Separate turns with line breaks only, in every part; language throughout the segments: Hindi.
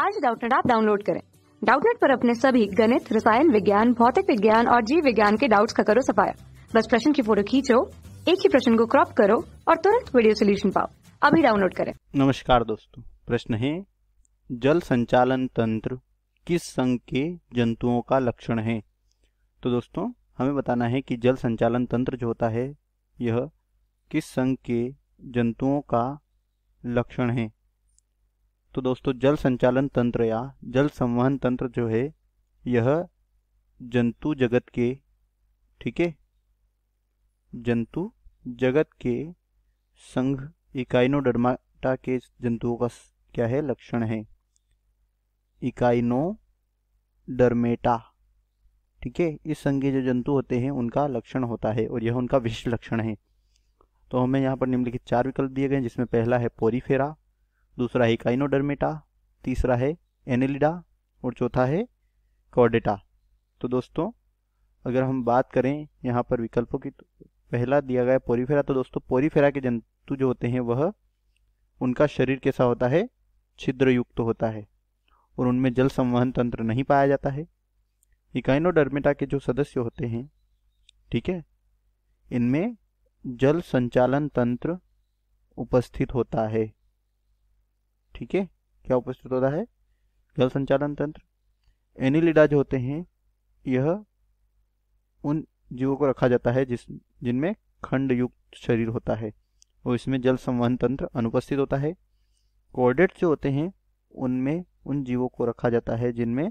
आज डाउटनेट आप डाउनलोड करें डाउटनेट पर अपने सभी गणित रसायन विज्ञान भौतिक विज्ञान और जीव विज्ञान के डाउट्स का करो सफाया बस प्रश्न की फोटो खींचो एक ही प्रश्न को क्रॉप करो और तुरंत वीडियो सोल्यूशन पाओ अभी डाउनलोड करें नमस्कार दोस्तों प्रश्न है जल संचालन तंत्र किस संघ के जंतुओं का लक्षण है तो दोस्तों हमें बताना है कि जल संचालन तंत्र जो होता है यह किस संघ के जंतुओं का लक्षण है तो दोस्तों जल संचालन तंत्र या जल संवहन तंत्र जो है यह जंतु जगत के ठीक है जंतु जगत के संघ इकाइनोडर्माटा के जंतुओं का क्या है लक्षण है इकाइनोडर्मेटा ठीक है इस संघ के जो जंतु होते हैं उनका लक्षण होता है और यह उनका विशिष्ट लक्षण है तो हमें यहाँ पर निम्नलिखित चार विकल्प दिए गए जिसमें पहला है पोरीफेरा दूसरा है काइनोडर्मेटा तीसरा है एनिलिडा और चौथा है कॉर्डेटा तो दोस्तों अगर हम बात करें यहाँ पर विकल्पों की तो पहला दिया गया पोरीफेरा तो दोस्तों पोरीफेरा के जंतु जो होते हैं वह उनका शरीर कैसा होता है छिद्र युक्त तो होता है और उनमें जल संवहन तंत्र नहीं पाया जाता है इकाइनोडर्मेटा के जो सदस्य होते हैं ठीक है इनमें जल संचालन तंत्र उपस्थित होता है ठीक है क्या उपस्थित होता है जल संचालन तंत्र एनिलिडा जो होते हैं यह उन जीवों को रखा जाता है जिस जिनमें खंड युक्त शरीर होता है और इसमें जल संवहन तंत्र अनुपस्थित होता है कॉर्डेट जो होते हैं उनमें उन जीवों को रखा जाता है जिनमें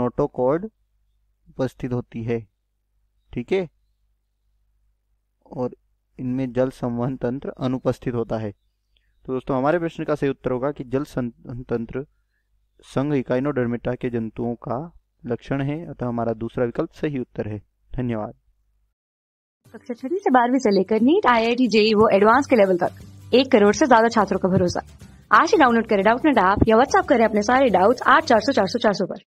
नोटोकॉर्ड उपस्थित होती है ठीक है और इनमें जल संवहन तंत्र अनुपस्थित होता है तो दोस्तों हमारे प्रश्न का सही उत्तर होगा कि जल संतंत्र संघ इकाइनोडर्मिटा के जंतुओं का लक्षण है अतः हमारा दूसरा विकल्प सही उत्तर है धन्यवाद कक्षा छठी से बारहवीं से लेकर NEET I I T JEE वो एडवांस के लेवल तक एक करोड़ से ज्यादा छात्रों का भरोसा आज ही डाउनलोड करें डाउट नेट ऐप या व्हाट्सअप करें अपने सारे डाउट्स आठ चार सौ चार सौ चार सौ पर